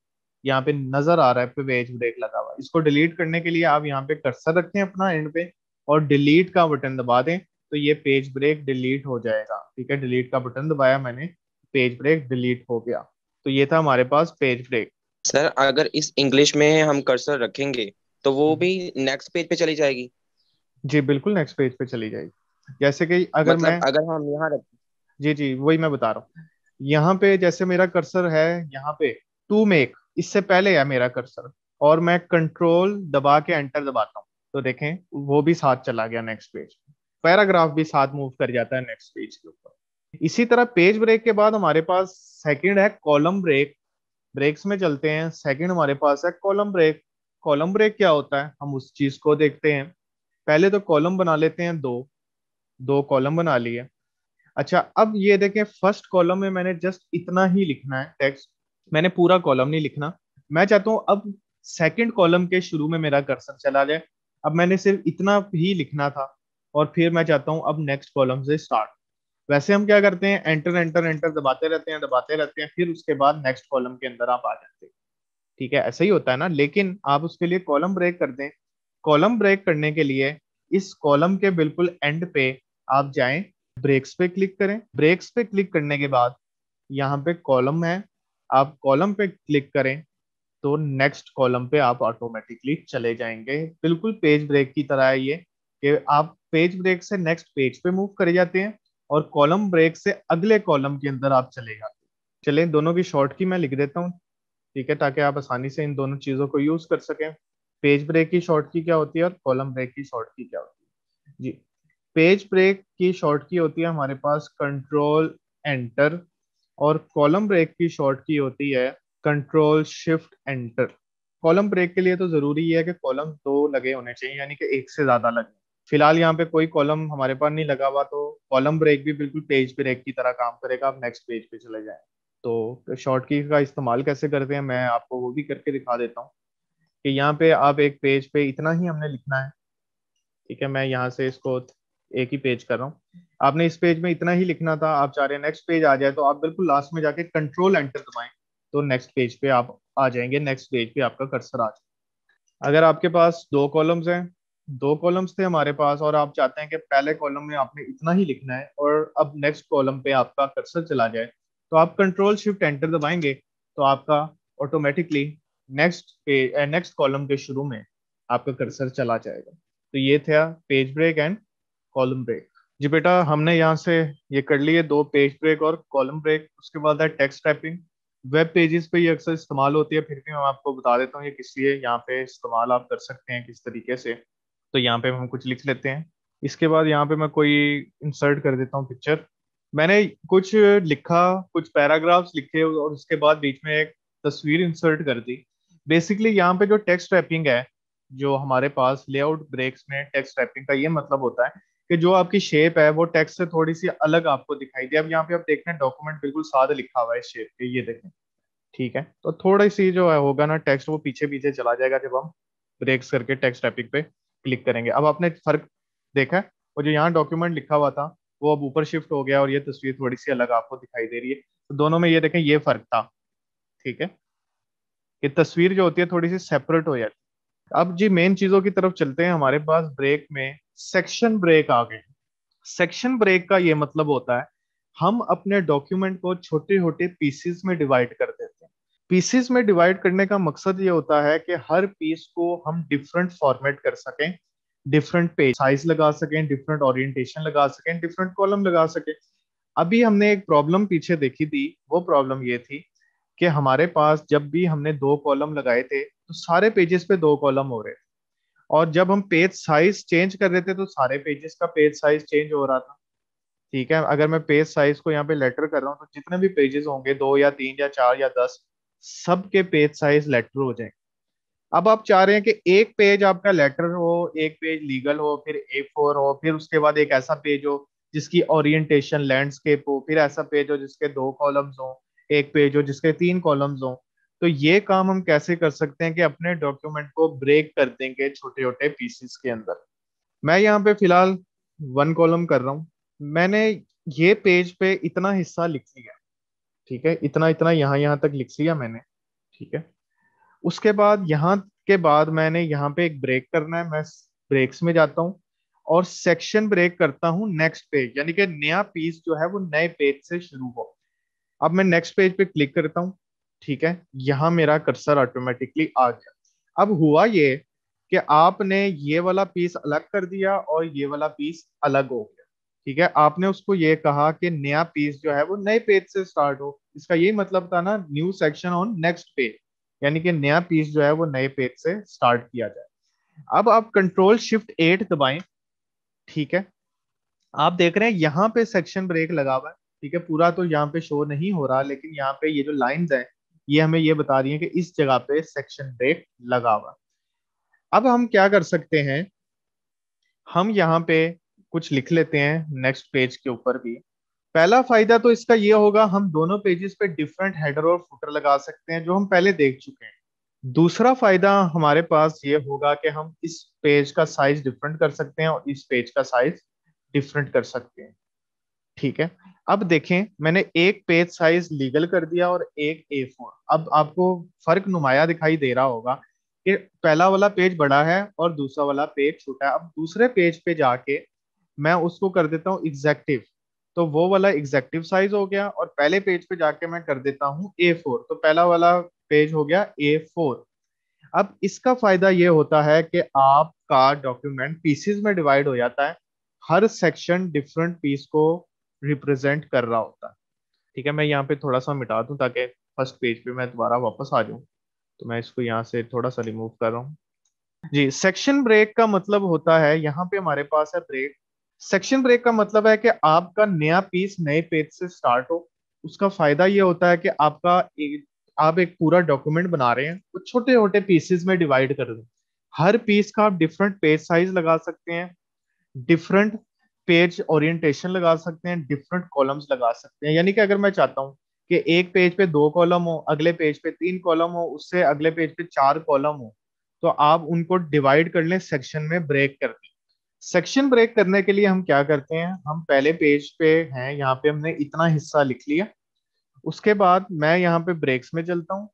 S1: यहाँ पे नजर आ रहा है पे वेज ब्रेक लगा हुआ इसको डिलीट करने के लिए आप यहाँ पे कर्सर रखें अपना एंड पे और डिलीट का बटन दबा दें तो ये पेज ब्रेक डिलीट हो जाएगा ठीक है डिलीट का बटन दबाया मैंने पेज ब्रेक डिलीट हो गया तो ये था हमारे पास पेज ब्रेक सर अगर इस इंग्लिश में हम कर्सर रखेंगे तो वो हम्म। भी नेक्स्ट पेज पे चली जाएगी जी बिल्कुल नेक्स्ट पेज पे चली जाएगी जैसे कि अगर मतलब मैं अगर हम यहाँ रख जी जी वही मैं बता रहा हूँ यहाँ पे जैसे मेरा कर्सर है यहाँ पे टू मेक इससे पहले है मेरा कर्सर और मैं कंट्रोल दबा के एंटर दबाता हूँ तो देखें वो भी साथ चला गया नेक्स्ट पेज पैराग्राफ भी साथ मूव कर जाता है नेक्स्ट पेज के ऊपर इसी तरह पेज ब्रेक के बाद हमारे पास सेकंड है कॉलम ब्रेक ब्रेक्स में चलते हैं सेकंड हमारे पास है कॉलम ब्रेक कॉलम ब्रेक क्या होता है हम उस चीज को देखते हैं पहले तो कॉलम बना लेते हैं दो दो कॉलम बना लिए अच्छा अब ये देखें फर्स्ट कॉलम में मैंने जस्ट इतना ही लिखना है टेक्स्ट मैंने पूरा कॉलम नहीं लिखना मैं चाहता हूँ अब सेकंड कॉलम के शुरू में मेरा कर्सर चला जाए अब मैंने सिर्फ इतना ही लिखना था और फिर मैं चाहता हूँ अब नेक्स्ट कॉलम से स्टार्ट वैसे हम क्या करते हैं एंटर एंटर एंटर दबाते रहते हैं दबाते रहते हैं फिर उसके बाद नेक्स्ट कॉलम के अंदर आप आ जाते हैं ठीक है ऐसा ही होता है ना लेकिन आप उसके लिए कॉलम ब्रेक कर दें कॉलम ब्रेक करने के लिए इस कॉलम के बिल्कुल एंड पे आप जाएं ब्रेक्स पे क्लिक करें ब्रेक्स पे क्लिक करने के बाद यहाँ पे कॉलम है आप कॉलम पे क्लिक करें तो नेक्स्ट कॉलम पे आप ऑटोमेटिकली चले जाएंगे बिल्कुल पेज ब्रेक की तरह है ये कि आप पेज ब्रेक से नेक्स्ट पेज पे मूव करे जाते हैं और कॉलम ब्रेक से अगले कॉलम के अंदर आप चले जाते हैं चले दोनों की शॉर्ट की मैं लिख देता हूँ ठीक है ताकि आप आसानी से इन दोनों चीज़ों को यूज़ कर सकें पेज ब्रेक की शॉर्ट की क्या होती है और कॉलम ब्रेक की शॉर्ट की क्या होती है जी पेज ब्रेक की शॉर्ट की होती है हमारे पास कंट्रोल एंटर और कॉलम ब्रेक की शॉर्ट की होती है control shift enter column break के लिए तो जरूरी है कि कॉलम दो लगे होने चाहिए यानी कि एक से ज्यादा लगे फिलहाल यहाँ पे कोई कॉलम हमारे पास नहीं लगा हुआ तो कॉलम ब्रेक भी बिल्कुल पेज ब्रेक की तरह काम करेगा आप नेक्स्ट पेज पे चले जाए तो शॉर्ट की का इस्तेमाल कैसे करते हैं मैं आपको वो भी करके दिखा देता हूँ कि यहाँ पे आप एक पेज पे इतना ही हमने लिखना है ठीक है मैं यहाँ से इसको एक ही पेज कर रहा हूँ आपने इस पेज में इतना ही लिखना था आप चाह रहे हैं नेक्स्ट पेज आ जाए तो आप बिल्कुल लास्ट में जाके कंट्रोल एंटर दबाएं तो नेक्स्ट पेज पे आप आ जाएंगे नेक्स्ट पेज पे आपका कर्सर आ जाए अगर आपके पास दो कॉलम्स हैं दो कॉलम्स थे हमारे पास और आप चाहते हैं कि पहले कॉलम में आपने इतना ही लिखना है और अब नेक्स्ट कॉलम पे आपका कर्सर चला जाए तो आप कंट्रोल शिफ्ट एंटर दबाएंगे तो आपका automatically next page next column के शुरू में आपका कर्सर चला जाएगा तो ये था page break and column break जी बेटा हमने यहाँ से ये कर लिए दो पेज ब्रेक और कॉलम ब्रेक उसके बाद है टेक्स्ट टाइपिंग वेब पेजेस पे ये अक्सर इस्तेमाल होती है फिर भी मैं आपको बता देता हूँ ये किस लिए यहाँ पे इस्तेमाल आप कर सकते हैं किस तरीके से तो यहाँ पे हम कुछ लिख लेते हैं इसके बाद यहाँ पे मैं कोई इंसर्ट कर देता हूँ पिक्चर मैंने कुछ लिखा कुछ पैराग्राफ्स लिखे और उसके बाद बीच में एक तस्वीर इंसर्ट कर दी बेसिकली यहाँ पे जो टेक्स्ट टाइपिंग है जो हमारे पास लेआउट ब्रेक्स में टेक्स्ट टाइपिंग का ये मतलब होता है कि जो आपकी शेप है वो टेक्स्ट से थोड़ी सी अलग आपको दिखाई दे अब यहाँ पे आप देख रहे हैं डॉक्यूमेंट बिल्कुल साध लिखा हुआ है शेप के ये देखें ठीक है तो थोड़ी सी जो है होगा ना टेक्स्ट वो पीछे पीछे चला जाएगा जब हम ब्रेक्स करके टेक्स्ट टॉपिक पे क्लिक करेंगे अब आपने फर्क देखा है और जो यहाँ डॉक्यूमेंट लिखा हुआ था वो अब ऊपर शिफ्ट हो गया और ये तस्वीर थोड़ी सी अलग आपको दिखाई दे रही है तो दोनों में ये देखें ये फर्क था ठीक है कि तस्वीर जो होती है थोड़ी सी सेपरेट हो जाती है अब जी मेन चीजों की तरफ चलते हैं हमारे पास ब्रेक में सेक्शन ब्रेक आ गए सेक्शन ब्रेक का ये मतलब होता है हम अपने डॉक्यूमेंट को छोटे छोटे पीसीज में डिवाइड कर देते हैं पीसीज में डिवाइड करने का मकसद ये होता है कि हर पीस को हम डिफरेंट फॉर्मेट कर सकें डिफरेंट पेज साइज लगा सकें डिफरेंट ओरिएंटेशन लगा सकें डिफरेंट कॉलम लगा सकें अभी हमने एक प्रॉब्लम पीछे देखी थी वो प्रॉब्लम ये थी कि हमारे पास जब भी हमने दो कॉलम लगाए थे तो सारे पेजेस पे दो कॉलम हो रहे थे और जब हम पेज साइज चेंज कर रहे थे तो सारे पेजेस का पेज साइज चेंज हो रहा था ठीक है अगर मैं पेज साइज को यहाँ पे लेटर कर रहा हूँ तो जितने भी पेजेस होंगे दो या तीन या चार या दस सब के पेज साइज लेटर हो जाएंगे अब आप चाह रहे हैं कि एक पेज आपका लेटर हो एक पेज लीगल हो फिर ए फोर हो फिर उसके बाद एक ऐसा पेज हो जिसकी ओरिएंटेशन लैंडस्केप हो फिर ऐसा पेज हो जिसके दो कॉलम्स हो एक पेज हो जिसके तीन कॉलम्स हो तो ये काम हम कैसे कर सकते हैं कि अपने डॉक्यूमेंट को ब्रेक कर देंगे छोटे छोटे पीसीस के अंदर मैं यहाँ पे फिलहाल वन कॉलम कर रहा हूँ मैंने ये पेज पे इतना हिस्सा लिख लिया ठीक है इतना इतना यहाँ यहाँ तक लिख लिया मैंने ठीक है उसके बाद यहाँ के बाद मैंने यहाँ पे एक ब्रेक करना है मैं ब्रेक्स में जाता हूँ और सेक्शन ब्रेक करता हूँ नेक्स्ट पेज यानी कि नया पीस जो है वो नए पेज से शुरू हो अब मैं नेक्स्ट पेज पे क्लिक करता हूँ ठीक है यहाँ मेरा कर्सर ऑटोमेटिकली आ गया अब हुआ ये कि आपने ये वाला पीस अलग कर दिया और ये वाला पीस अलग हो गया ठीक है आपने उसको ये कहा कि नया पीस जो है वो नए पेज से स्टार्ट हो इसका यही मतलब था ना new section on next page यानी कि नया पीस जो है वो नए पेज से स्टार्ट किया जाए अब आप कंट्रोल शिफ्ट एट दबाएं ठीक है आप देख रहे हैं यहाँ पे सेक्शन ब्रेक लगा हुआ है ठीक है पूरा तो यहाँ पे शो नहीं हो रहा लेकिन यहाँ पे ये जो लाइन है ये हमें ये बता रही है कि इस जगह पे सेक्शन ब्रेक लगा हुआ अब हम क्या कर सकते हैं हम यहाँ पे कुछ लिख लेते हैं नेक्स्ट पेज के ऊपर भी पहला फायदा तो इसका ये होगा हम दोनों पेजेस पे डिफरेंट हेडर और फुटर लगा सकते हैं जो हम पहले देख चुके हैं दूसरा फायदा हमारे पास ये होगा कि हम इस पेज का साइज डिफरेंट कर सकते हैं और इस पेज का साइज डिफरेंट कर सकते हैं ठीक है अब देखें मैंने एक पेज साइज लीगल कर दिया और एक ए फोर अब आपको फर्क नुमाया दिखाई दे रहा होगा कि पहला वाला पेज बड़ा है और दूसरा वाला पेज छोटा है अब दूसरे पेज पे जाके मैं उसको कर देता हूँ एग्जेक्टिव तो वो वाला एग्जेक्टिव साइज हो गया और पहले पेज पे जाके मैं कर देता हूँ ए फोर तो पहला वाला पेज हो गया ए फोर अब इसका फायदा ये होता है कि आपका डॉक्यूमेंट पीसीज में डिवाइड हो जाता है हर सेक्शन डिफरेंट पीस को रिप्रेजेंट कर रहा होता है ठीक है मैं यहाँ पे थोड़ा सा मिटा दूँ ताकि फर्स्ट पेज पे मैं दोबारा वापस आ जाऊँ तो मैं इसको यहाँ से थोड़ा सा रिमूव कर रहा हूँ जी सेक्शन ब्रेक का मतलब होता है यहाँ पे हमारे पास है ब्रेक सेक्शन ब्रेक का मतलब है कि आपका नया पीस नए पेज से स्टार्ट हो उसका फायदा यह होता है कि आपका ए, आप एक पूरा डॉक्यूमेंट बना रहे हैं वो छोटे छोटे पीसेस में डिवाइड कर दें हर पीस का आप डिफरेंट पेज साइज लगा सकते हैं डिफरेंट पेज ओरिएंटेशन लगा सकते हैं डिफरेंट कॉलम्स लगा सकते हैं यानी कि अगर मैं चाहता हूँ कि एक पेज पे दो कॉलम हो अगले पेज पे तीन कॉलम हो उससे अगले पेज पे चार कॉलम हो तो आप उनको डिवाइड कर लें सेक्शन में ब्रेक कर दें सेक्शन ब्रेक करने के लिए हम क्या करते हैं हम पहले पेज पे हैं यहाँ पे हमने इतना हिस्सा लिख लिया उसके बाद मैं यहाँ पे ब्रेक्स में चलता हूँ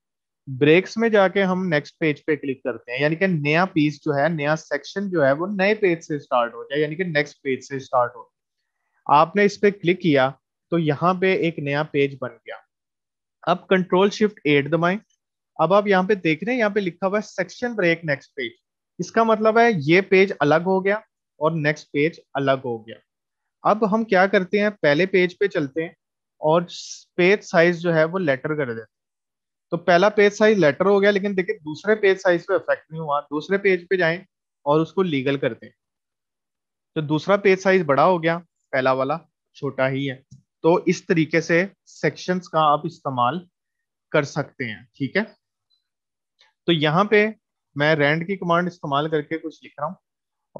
S1: ब्रेक्स में जाके हम नेक्स्ट पेज पे क्लिक करते हैं यानी कि नया पीस जो है नया सेक्शन जो है वो नए पेज से स्टार्ट हो जाए यानी कि नेक्स्ट पेज से स्टार्ट हो आपने इस पर क्लिक किया तो यहाँ पे एक नया पेज बन गया अब कंट्रोल शिफ्ट एट दबाएं अब आप यहाँ पे देख रहे हैं यहाँ पे लिखा हुआ है सेक्शन ब्रेक नेक्स्ट पेज इसका मतलब है ये पेज अलग हो गया और नेक्स्ट पेज अलग हो गया अब हम क्या करते हैं पहले पेज पे चलते हैं और पेज साइज जो है वो लेटर कर देते हैं तो पहला पेज साइज लेटर हो गया लेकिन देखिए दूसरे पेज साइज पे इफेक्ट नहीं हुआ दूसरे पेज पे जाएं और उसको लीगल करते हैं तो दूसरा पेज साइज बड़ा हो गया पहला वाला छोटा ही है तो इस तरीके से सेक्शंस का आप इस्तेमाल कर सकते हैं ठीक है तो यहाँ पे मैं रेंड की कमांड इस्तेमाल करके कुछ लिख रहा हूँ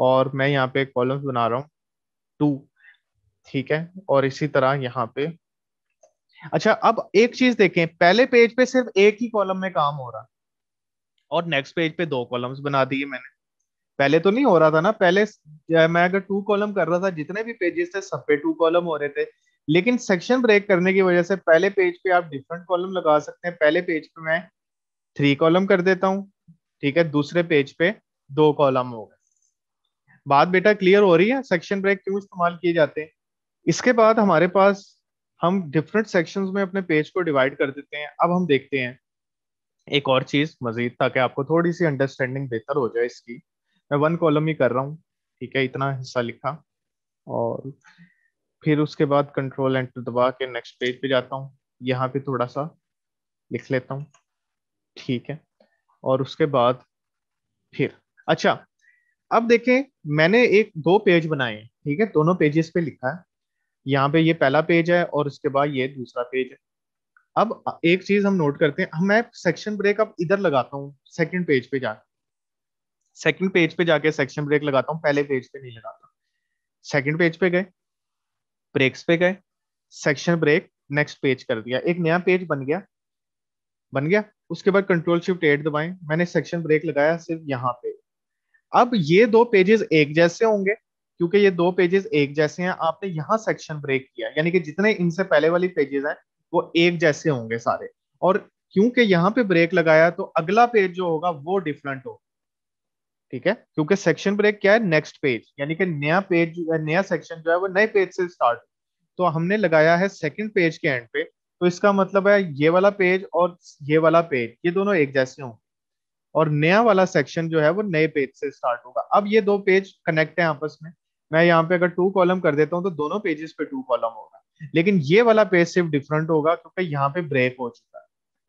S1: और मैं यहाँ पे कॉलम्स बना रहा हूँ टू ठीक है और इसी तरह यहाँ पे अच्छा अब एक चीज देखें पहले पेज पे सिर्फ एक ही कॉलम में काम हो रहा और नेक्स्ट पेज पे दो कॉलम्स बना दिए मैंने पहले तो नहीं हो रहा था ना पहले मैं अगर टू कॉलम कर रहा था जितने भी पेजेस थे सब पे टू कॉलम हो रहे थे लेकिन सेक्शन ब्रेक करने की वजह से पहले पेज पे आप डिफरेंट कॉलम लगा सकते हैं पहले पेज पे मैं थ्री कॉलम कर देता हूँ ठीक है दूसरे पेज पे दो कॉलम हो गए बात बेटा क्लियर हो रही है सेक्शन ब्रेक क्यों इस्तेमाल किए जाते हैं इसके बाद हमारे पास हम डिफरेंट सेक्शन में अपने पेज को डिवाइड कर देते हैं अब हम देखते हैं एक और चीज मजीद ताकि आपको थोड़ी सी अंडरस्टैंडिंग बेहतर हो जाए इसकी मैं वन कॉलम ही कर रहा हूँ ठीक है इतना हिस्सा लिखा और फिर उसके बाद कंट्रोल एंटर दबा के नेक्स्ट पेज पे जाता हूँ यहाँ पे थोड़ा सा लिख लेता हूँ ठीक है और उसके बाद फिर अच्छा अब देखें मैंने एक दो पेज बनाए ठीक है दोनों पेजेस पे लिखा है यहाँ पे ये पहला पेज है और उसके बाद ये दूसरा पेज है अब एक चीज हम नोट करते हैं मैं सेक्शन ब्रेक अब इधर लगाता हूँ सेकंड पेज पे जाकर सेकंड पेज पे जाके सेक्शन ब्रेक लगाता हूँ पहले पेज पे नहीं लगाता सेकंड पेज पे गए ब्रेक्स पे गए सेक्शन ब्रेक नेक्स्ट पेज कर दिया एक नया पेज बन गया बन गया उसके बाद कंट्रोल शिफ्ट एट दबाए मैंने सेक्शन ब्रेक लगाया सिर्फ यहाँ पे अब ये दो पेजेस एक जैसे होंगे क्योंकि ये दो पेजेस एक जैसे हैं आपने यहाँ सेक्शन ब्रेक किया यानी कि जितने इनसे पहले वाली पेजेस हैं वो एक जैसे होंगे सारे और क्योंकि यहाँ पे ब्रेक लगाया तो अगला पेज जो होगा वो डिफरेंट हो ठीक है क्योंकि सेक्शन ब्रेक क्या है नेक्स्ट पेज यानी कि नया पेज नया सेक्शन जो है वो नए पेज से स्टार्ट तो हमने लगाया है सेकेंड पेज के एंड पे तो इसका मतलब है ये वाला पेज और ये वाला पेज ये दोनों एक जैसे होंगे और नया वाला सेक्शन जो है वो नए पेज से स्टार्ट होगा अब ये दो पेज कनेक्ट है आपस में मैं यहाँ पे अगर टू कॉलम कर देता हूँ तो दोनों पेजेस पे टू कॉलम होगा लेकिन ये वाला पेज सिर्फ डिफरेंट होगा क्योंकि यहाँ पे ब्रेक हो चुका है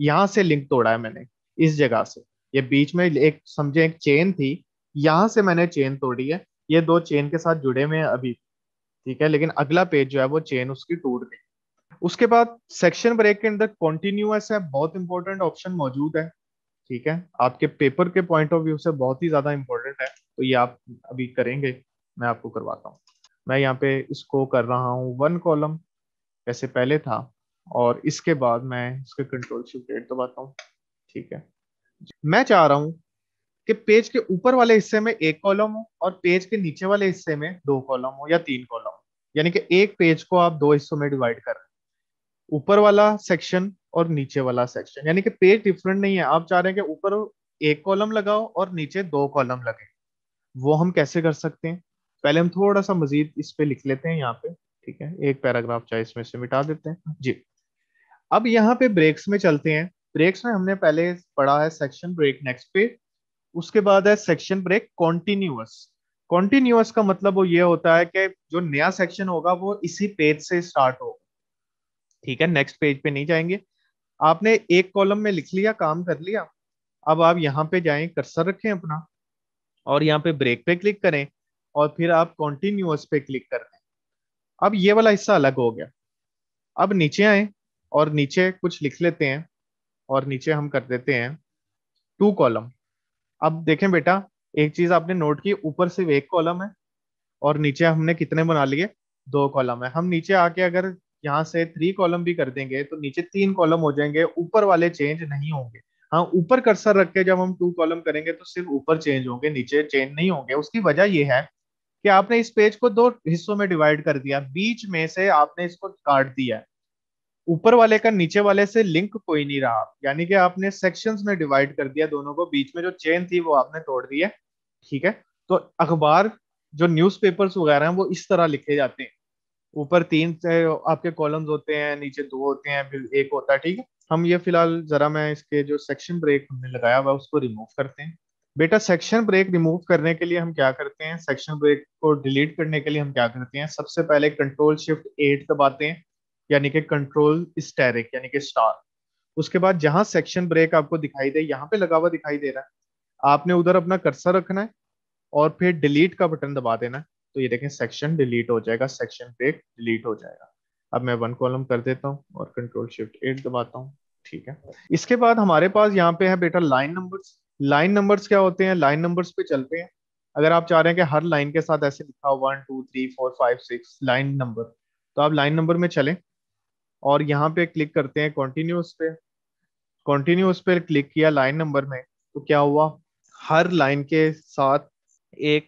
S1: यहाँ से लिंक तोड़ा है मैंने इस जगह से ये बीच में एक समझे एक चेन थी यहाँ से मैंने चेन तोड़ी है ये दो चेन के साथ जुड़े हुए हैं अभी ठीक है लेकिन अगला पेज जो है वो चेन उसकी टूट गई उसके बाद सेक्शन ब्रेक के अंदर कॉन्टिन्यूस है बहुत इंपॉर्टेंट ऑप्शन मौजूद है ठीक है आपके पेपर के पॉइंट ऑफ व्यू से बहुत ही ज्यादा इंपॉर्टेंट है तो ये आप अभी करेंगे मैं आपको करवाता हूँ मैं यहाँ पे इसको कर रहा हूँ वन कॉलम जैसे पहले था और इसके बाद मैं इसके कंट्रोल शिफ्ट रेट दबाता हूँ ठीक है मैं चाह रहा हूँ कि पेज के ऊपर वाले हिस्से में एक कॉलम हो और पेज के नीचे वाले हिस्से में दो कॉलम हो या तीन कॉलम हो यानी कि एक पेज को आप दो हिस्सों में डिवाइड कर रहे हैं ऊपर वाला सेक्शन और नीचे वाला सेक्शन यानी कि पेज डिफरेंट नहीं है आप चाह रहे हैं कि ऊपर एक कॉलम लगाओ और नीचे दो कॉलम लगे वो हम कैसे कर सकते हैं पहले हम थोड़ा सा मजीद इस पे लिख लेते हैं यहाँ पे ठीक है एक पैराग्राफ चाहे इसमें से मिटा देते हैं जी अब यहाँ पे ब्रेक्स में चलते हैं ब्रेक्स में हमने पहले पढ़ा है सेक्शन ब्रेक नेक्स्ट पे उसके बाद है सेक्शन ब्रेक कॉन्टिन्यूस कॉन्टिन्यूस का मतलब वो ये होता है कि जो नया सेक्शन होगा वो इसी पेज से स्टार्ट होगा ठीक है नेक्स्ट पेज पे नहीं जाएंगे आपने एक कॉलम में लिख लिया काम कर लिया अब आप यहाँ पे जाए कर्सर रखें अपना और यहाँ पे ब्रेक पे क्लिक करें और फिर आप कॉन्टिन्यूस पे क्लिक कर रहे हैं अब ये वाला हिस्सा अलग हो गया अब नीचे आए और नीचे कुछ लिख लेते हैं और नीचे हम कर देते हैं टू कॉलम अब देखें बेटा एक चीज आपने नोट की ऊपर सिर्फ एक कॉलम है और नीचे हमने कितने बना लिए दो कॉलम है हम नीचे आके अगर यहाँ से थ्री कॉलम भी कर देंगे तो नीचे तीन कॉलम हो जाएंगे ऊपर वाले चेंज नहीं होंगे हाँ ऊपर कर्सर रख के जब हम टू कॉलम करेंगे तो सिर्फ ऊपर चेंज होंगे नीचे चेंज नहीं होंगे उसकी वजह यह है कि आपने इस पेज को दो हिस्सों में डिवाइड कर दिया बीच में से आपने इसको काट दिया ऊपर वाले का नीचे वाले से लिंक कोई नहीं रहा यानी कि आपने सेक्शंस में डिवाइड कर दिया दोनों को बीच में जो चेन थी वो आपने तोड़ दी है ठीक है तो अखबार जो न्यूज़पेपर्स वगैरह हैं वो इस तरह लिखे जाते हैं ऊपर तीन आपके कॉलम्स होते हैं नीचे दो होते हैं फिर एक होता है ठीक है हम ये फिलहाल जरा मैं इसके जो सेक्शन ब्रेक हमने लगाया हुआ उसको रिमूव करते हैं बेटा सेक्शन ब्रेक रिमूव करने के लिए हम क्या करते हैं सेक्शन ब्रेक को डिलीट करने के लिए हम क्या करते हैं सबसे पहले कंट्रोल शिफ्ट एट दबाते हैं यानी कि कंट्रोल स्टेरिक यानी कि स्टार उसके बाद जहां सेक्शन ब्रेक आपको दिखाई दे यहाँ पे लगा हुआ दिखाई दे रहा है आपने उधर अपना कर्सर रखना है और फिर डिलीट का बटन दबा देना है तो ये देखें सेक्शन डिलीट हो जाएगा सेक्शन ब्रेक डिलीट हो जाएगा अब मैं वन कॉलम कर देता हूँ और कंट्रोल शिफ्ट एट दबाता हूँ ठीक है इसके बाद हमारे पास यहाँ पे है बेटा लाइन नंबर्स लाइन नंबर्स क्या होते हैं लाइन नंबर्स पे चलते हैं अगर आप चाह रहे हैं कि हर लाइन के साथ ऐसे लिखा one two three four five six line number तो आप लाइन नंबर में चलें और यहाँ पे क्लिक करते हैं कॉन्टिन्यूस पे कॉन्टिन्यूस पे क्लिक किया लाइन नंबर में तो क्या हुआ हर लाइन के साथ एक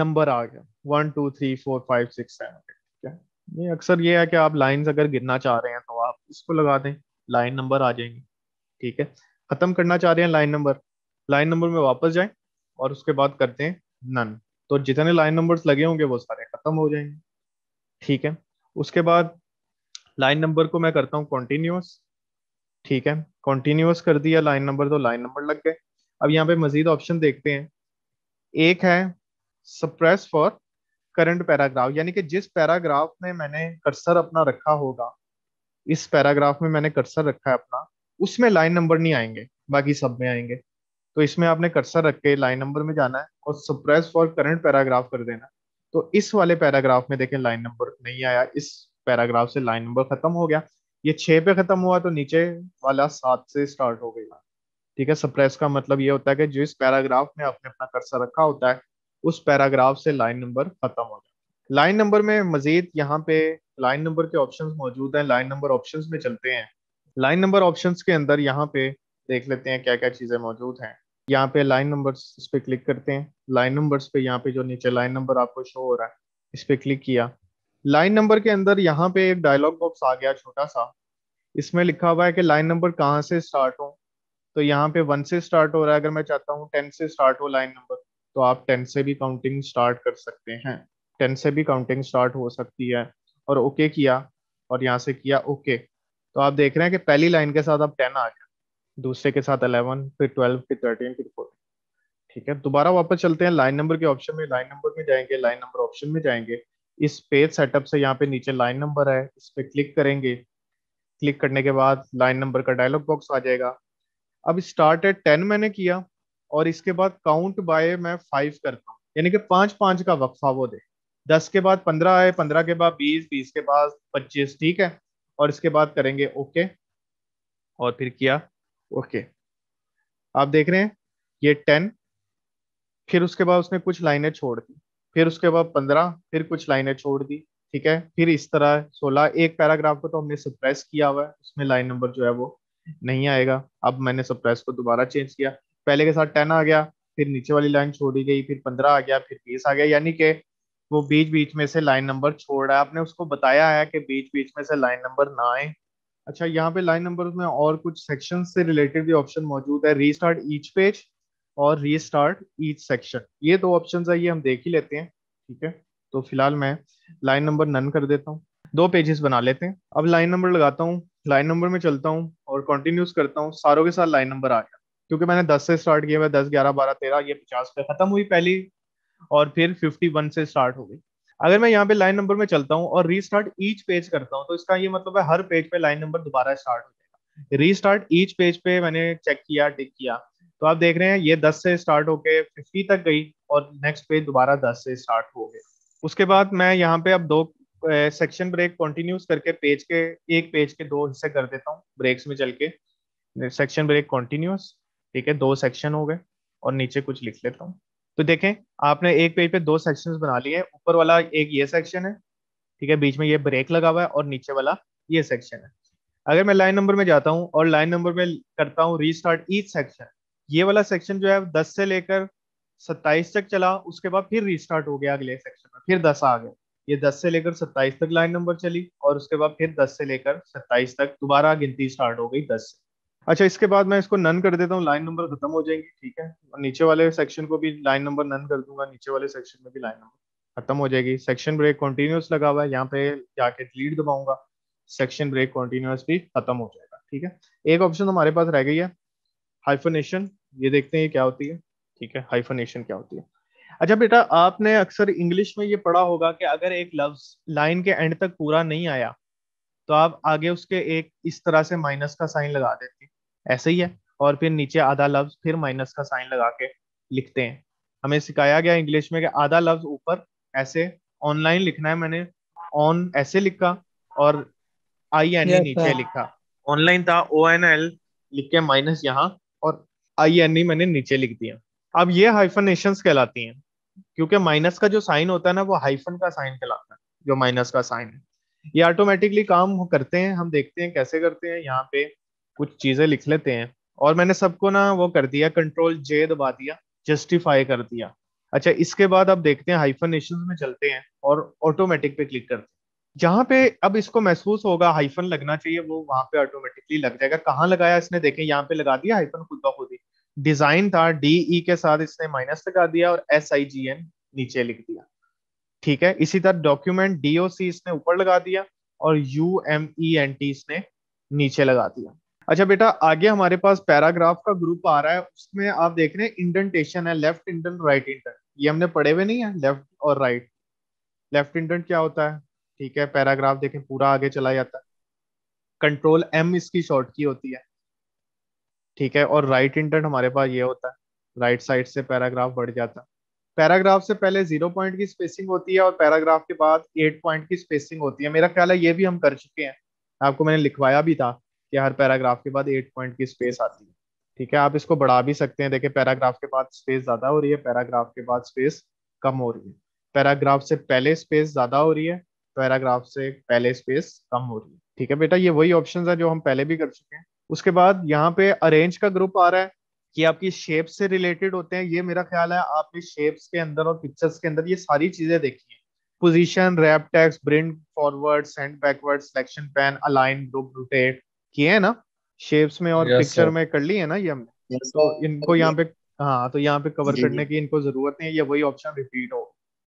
S1: नंबर आ गया one two three four five six seven ये अक्सर ये है कि आप लाइन अगर गिनना चाह रहे हैं तो आप इसको लगा दें लाइन नंबर आ जाएंगे ठीक है खत्म करना चाह रहे हैं लाइन नंबर लाइन नंबर में वापस जाएं और उसके बाद करते हैं नन तो जितने लाइन नंबर्स लगे होंगे वो सारे खत्म हो जाएंगे ठीक है उसके बाद लाइन नंबर को मैं करता हूँ कॉन्टिन्यूस ठीक है कॉन्टिन्यूस कर दिया लाइन नंबर तो लाइन नंबर लग गए अब यहाँ पे मजीद ऑप्शन देखते हैं एक है सप्रेस फॉर करंट पैराग्राफ यानी कि जिस पैराग्राफ में मैंने कर्सर अपना रखा होगा इस पैराग्राफ में मैंने कर्सर रखा है अपना उसमें लाइन नंबर नहीं आएंगे बाकी सब में आएंगे तो इसमें आपने कर्सर रख के लाइन नंबर में जाना है और सप्रेस फॉर करंट पैराग्राफ कर देना तो इस वाले पैराग्राफ में देखें लाइन नंबर नहीं आया इस पैराग्राफ से लाइन नंबर खत्म हो गया ये छः पे खत्म हुआ तो नीचे वाला सात से स्टार्ट हो गया ठीक है सप्रेस का मतलब ये होता है कि जिस पैराग्राफ में आपने अपना कर्सर रखा होता है उस पैराग्राफ से लाइन नंबर खत्म हो गया लाइन नंबर में मजीद यहाँ पे लाइन नंबर के ऑप्शन मौजूद है लाइन नंबर ऑप्शन में चलते हैं लाइन नंबर ऑप्शन के अंदर यहाँ पे देख लेते हैं क्या क्या चीजें मौजूद हैं यहाँ पे लाइन नंबर्स इस क्लिक करते हैं लाइन नंबर्स पे यहाँ पे जो नीचे लाइन नंबर आपको शो हो रहा है इस पर क्लिक किया लाइन नंबर के अंदर यहाँ पे एक डायलॉग बॉक्स आ गया छोटा सा इसमें लिखा हुआ है कि लाइन नंबर कहाँ से स्टार्ट हो तो यहाँ पे वन से स्टार्ट हो रहा है अगर मैं चाहता हूँ टेन से स्टार्ट हो लाइन नंबर तो आप टेन से भी काउंटिंग स्टार्ट कर सकते हैं टेन से भी काउंटिंग स्टार्ट हो सकती है और ओके okay किया और यहाँ से किया ओके okay. तो आप देख रहे हैं कि पहली लाइन के साथ अब टेन आ गया दूसरे के साथ अलेवन फिर ट्वेल्व फिर थर्टीन फिर फोर्टीन ठीक है दोबारा वापस चलते हैं लाइन नंबर के ऑप्शन में लाइन नंबर में जाएंगे लाइन नंबर ऑप्शन में जाएंगे इस पेज सेटअप से यहाँ पे नीचे लाइन नंबर है इस पर क्लिक करेंगे क्लिक करने के बाद लाइन नंबर का डायलॉग बॉक्स आ जाएगा अब स्टार्ट एट टेन मैंने किया और इसके बाद काउंट बाय मैं फाइव करता हूँ यानी कि पांच पांच का वक्फा वो दे दस के बाद पंद्रह आए पंद्रह के बाद बीस बीस के बाद पच्चीस ठीक है और इसके बाद करेंगे ओके और फिर किया ओके आप देख रहे हैं ये टेन फिर उसके बाद उसने कुछ लाइनें छोड़ दी फिर उसके बाद पंद्रह फिर कुछ लाइनें छोड़ दी ठीक है फिर इस तरह सोलह एक पैराग्राफ को तो हमने सप्रेस किया हुआ है उसमें लाइन नंबर जो है वो नहीं आएगा अब मैंने सप्रेस को दोबारा चेंज किया पहले के साथ टेन आ गया फिर नीचे वाली लाइन छोड़ी गई फिर पंद्रह आ गया फिर बीस आ गया यानी कि वो बीच बीच में से लाइन नंबर छोड़ रहा है आपने उसको बताया है कि बीच बीच में से लाइन नंबर ना आए अच्छा यहाँ पे लाइन नंबर में और कुछ सेक्शन से रिलेटेड भी ऑप्शन मौजूद है रीस्टार्ट ईच पेज और रीस्टार्ट ईच सेक्शन ये दो ऑप्शन है ये हम देख ही लेते हैं ठीक है तो फिलहाल मैं लाइन नंबर नन कर देता हूँ दो पेजेस बना लेते हैं अब लाइन नंबर लगाता हूँ लाइन नंबर में चलता हूँ और कंटिन्यूस करता हूँ सारों के साथ लाइन नंबर आ गया क्योंकि मैंने दस से स्टार्ट किया हुआ दस ग्यारह बारह तेरह ये पचास पे खत्म हुई पहली और फिर फिफ्टी वन से स्टार्ट हो गई अगर मैं यहाँ पे लाइन नंबर में चलता हूँ और रीस्टार्ट ईच पेज करता हूँ तो इसका ये मतलब है हर पेज पे लाइन नंबर दोबारा स्टार्ट हो जाएगा रीस्टार्ट ईच पेज पे मैंने चेक किया टिक किया तो आप देख रहे हैं ये 10 से स्टार्ट होके 50 तक गई और नेक्स्ट पेज दोबारा 10 से स्टार्ट हो गया उसके बाद मैं यहाँ पे अब दो सेक्शन ब्रेक कॉन्टिन्यूस करके पेज के एक पेज के दो हिस्से कर देता हूँ ब्रेक्स में चल के सेक्शन ब्रेक कॉन्टिन्यूस ठीक है दो सेक्शन हो गए और नीचे कुछ लिख लेता हूँ तो देखें आपने एक पेज पे दो सेक्शंस बना लिए हैं ऊपर वाला एक ये सेक्शन है ठीक है बीच में ये ब्रेक लगा हुआ है और नीचे वाला ये सेक्शन है अगर मैं लाइन नंबर में जाता हूँ और लाइन नंबर में करता हूँ रीस्टार्ट ईच सेक्शन ये वाला सेक्शन जो है दस से लेकर सत्ताईस तक चला उसके बाद फिर रिस्टार्ट हो गया अगले सेक्शन में फिर दस आ गए ये दस से लेकर सत्ताईस तक लाइन नंबर चली और उसके बाद फिर दस से लेकर सत्ताईस तक दोबारा गिनती स्टार्ट हो गई दस से अच्छा इसके बाद मैं इसको नन कर देता हूँ लाइन नंबर खत्म हो जाएंगी ठीक है और नीचे वाले सेक्शन को भी लाइन नंबर नन कर दूंगा नीचे वाले सेक्शन में भी लाइन नंबर खत्म हो जाएगी सेक्शन ब्रेक कॉन्टिन्यूस लगा हुआ है यहाँ पे जाके डिलीट दबाऊंगा सेक्शन ब्रेक कॉन्टिन्यूस भी खत्म हो जाएगा ठीक है एक ऑप्शन हमारे पास रह गई है हाइफोनेशन ये देखते हैं ये क्या होती है ठीक है हाइफोनेशन क्या होती है अच्छा बेटा आपने अक्सर इंग्लिश में ये पढ़ा होगा कि अगर एक लफ्ज लाइन के एंड तक पूरा नहीं आया तो आप आगे उसके एक इस तरह से माइनस का साइन लगा देते हैं ऐसे ही है और फिर नीचे आधा लफ्ज फिर माइनस का साइन लगा के लिखते हैं हमें सिखाया गया इंग्लिश में कि आधा लफ्ज ऊपर ऐसे ऑनलाइन लिखना है मैंने ऑन ऐसे लिखा और आई एन ए नीचे लिखा ऑनलाइन था ओ एन एल लिख के माइनस यहाँ और आई एन ई मैंने नीचे लिख दिया अब ये हाइफनेशन कहलाती हैं क्योंकि माइनस का जो साइन होता है ना वो हाइफन का साइन कहलाता है जो माइनस का साइन है ये ऑटोमेटिकली काम करते हैं हम देखते हैं कैसे करते हैं यहाँ पे कुछ चीजें लिख लेते हैं और मैंने सबको ना वो कर दिया कंट्रोल जे दबा दिया जस्टिफाई कर दिया अच्छा इसके बाद आप देखते हैं हाइफनेशन में चलते हैं और ऑटोमेटिक पे क्लिक करते हैं जहां पे अब इसको महसूस होगा हाइफन लगना चाहिए वो वहां पे ऑटोमेटिकली लग जाएगा कहाँ लगाया इसने देखें यहाँ पे लगा दिया हाइफन खुद ब खुद ही डिजाइन था डी ई e के साथ इसने माइनस लगा दिया और एस आई जी एन नीचे लिख दिया ठीक है इसी तरह डॉक्यूमेंट डी ओ सी इसने ऊपर लगा दिया और U M E N T इसने नीचे लगा दिया अच्छा बेटा आगे हमारे पास पैराग्राफ का ग्रुप आ रहा है उसमें आप देख रहे हैं इंडेंटेशन है लेफ्ट इंडेंट राइट इंडेंट ये हमने पढ़े हुए नहीं है लेफ्ट और राइट लेफ्ट इंडेंट क्या होता है ठीक है पैराग्राफ देखें पूरा आगे चला जाता है कंट्रोल एम इसकी शॉर्ट की होती है ठीक है और राइट इंडेंट हमारे पास ये होता है राइट साइड से पैराग्राफ बढ़ जाता है पैराग्राफ से पहले जीरो पॉइंट की स्पेसिंग होती है और पैराग्राफ के बाद एट पॉइंट की स्पेसिंग होती है मेरा ख्याल है ये भी हम कर चुके हैं आपको मैंने लिखवाया भी था कि हर पैराग्राफ के बाद एट पॉइंट की स्पेस आती है ठीक है आप इसको बढ़ा भी सकते हैं देखिए पैराग्राफ के बाद स्पेस ज्यादा हो रही है पैराग्राफ के बाद स्पेस कम हो रही है पैराग्राफ से पहले स्पेस ज्यादा हो रही है पैराग्राफ से पहले स्पेस कम हो रही है ठीक है बेटा ये वही ऑप्शन है जो हम पहले भी कर चुके हैं उसके बाद यहाँ पे अरेंज का ग्रुप आ रहा है कि आपकी शेप से रिलेटेड होते हैं ये मेरा ख्याल है आपने शेप्स के अंदर और पिक्चर्स के अंदर ये सारी चीजें देखी है position wrap text bring forward send backward selection pane align group rotate किए हैं ना शेप्स में और पिक्चर में कर ली है ना ये हमने तो इनको यहाँ पे हाँ तो यहाँ पे कवर करने की इनको जरूरत नहीं है ये वही ऑप्शन रिपीट होगा